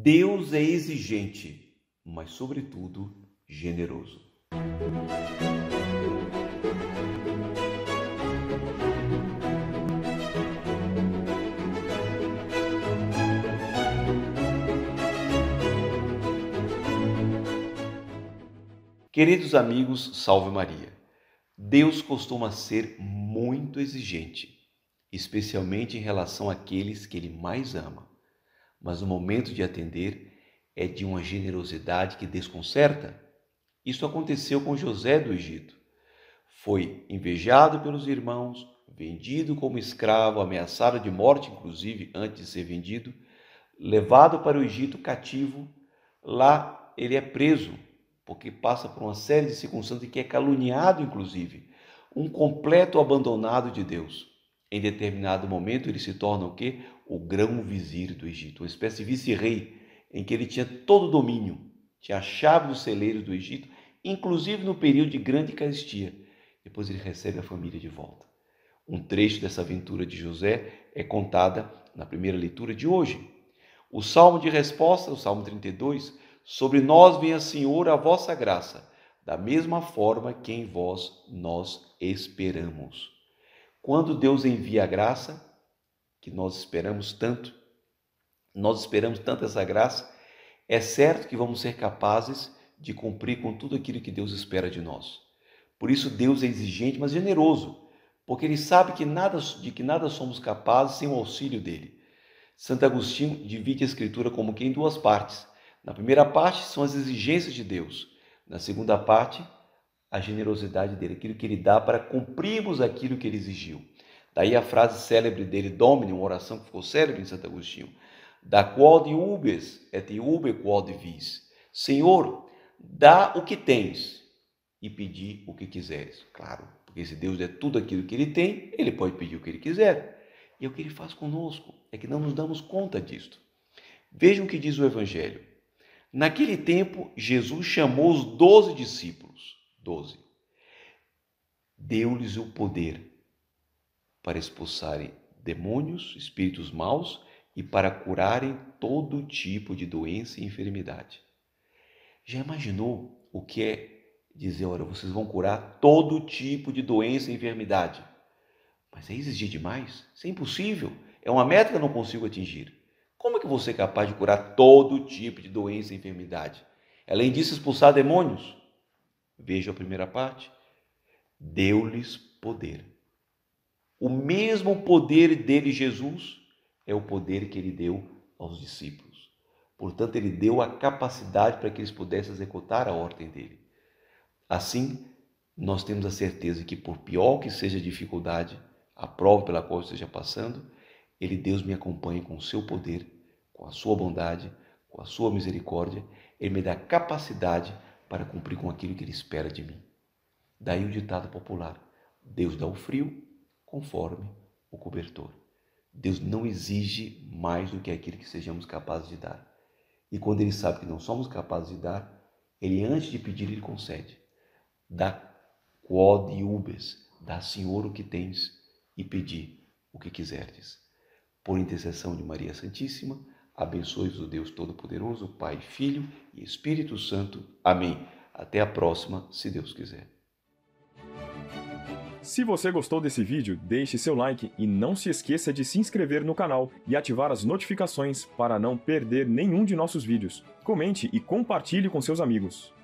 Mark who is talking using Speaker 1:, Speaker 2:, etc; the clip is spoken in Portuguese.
Speaker 1: Deus é exigente, mas, sobretudo, generoso. Queridos amigos, salve Maria. Deus costuma ser muito exigente, especialmente em relação àqueles que ele mais ama mas o momento de atender é de uma generosidade que desconcerta. Isso aconteceu com José do Egito. Foi invejado pelos irmãos, vendido como escravo, ameaçado de morte, inclusive, antes de ser vendido, levado para o Egito cativo. Lá ele é preso, porque passa por uma série de circunstâncias que é caluniado, inclusive. Um completo abandonado de Deus. Em determinado momento, ele se torna o quê? O grão-vizir do Egito, uma espécie de vice-rei, em que ele tinha todo o domínio, tinha a chave do celeiro do Egito, inclusive no período de grande caristia. Depois ele recebe a família de volta. Um trecho dessa aventura de José é contada na primeira leitura de hoje. O salmo de resposta, o salmo 32, sobre nós venha, Senhor, a vossa graça, da mesma forma que em vós nós esperamos. Quando Deus envia a graça, que nós esperamos tanto, nós esperamos tanto essa graça, é certo que vamos ser capazes de cumprir com tudo aquilo que Deus espera de nós. Por isso Deus é exigente, mas generoso, porque ele sabe que nada, de que nada somos capazes sem o auxílio dele. Santo Agostinho divide a escritura como que em duas partes. Na primeira parte são as exigências de Deus, na segunda parte a generosidade dele, aquilo que ele dá para cumprirmos aquilo que ele exigiu. Daí a frase célebre dele, Domine, uma oração que ficou célebre em Santo Agostinho, da quod ubes é et ube quod vis. Senhor, dá o que tens e pedi o que quiseres. Claro, porque se Deus é tudo aquilo que ele tem, ele pode pedir o que ele quiser. E é o que ele faz conosco, é que não nos damos conta disto. Vejam o que diz o Evangelho. Naquele tempo, Jesus chamou os doze discípulos 12. Deu-lhes o poder para expulsarem demônios, espíritos maus e para curarem todo tipo de doença e enfermidade. Já imaginou o que é dizer, olha, vocês vão curar todo tipo de doença e enfermidade? Mas é exigir demais? Isso é impossível. É uma meta que eu não consigo atingir. Como é que você é capaz de curar todo tipo de doença e enfermidade? Além disso, expulsar demônios? Veja a primeira parte. Deu-lhes poder. O mesmo poder dele, Jesus, é o poder que ele deu aos discípulos. Portanto, ele deu a capacidade para que eles pudessem executar a ordem dele. Assim, nós temos a certeza que, por pior que seja a dificuldade, a prova pela qual esteja passando, ele, Deus, me acompanha com o seu poder, com a sua bondade, com a sua misericórdia, ele me dá capacidade para cumprir com aquilo que Ele espera de mim. Daí o ditado popular: Deus dá o frio conforme o cobertor. Deus não exige mais do que aquilo que sejamos capazes de dar. E quando Ele sabe que não somos capazes de dar, Ele, antes de pedir, Ele concede. Dá quod iubes, dá, Senhor, o que tens e pedi o que quiserdes. Por intercessão de Maria Santíssima, abençoe o Deus Todo-Poderoso, Pai, Filho e Espírito Santo. Amém. Até a próxima, se Deus quiser. Se você gostou desse vídeo, deixe seu like e não se esqueça de se inscrever no canal e ativar as notificações para não perder nenhum de nossos vídeos. Comente e compartilhe com seus amigos.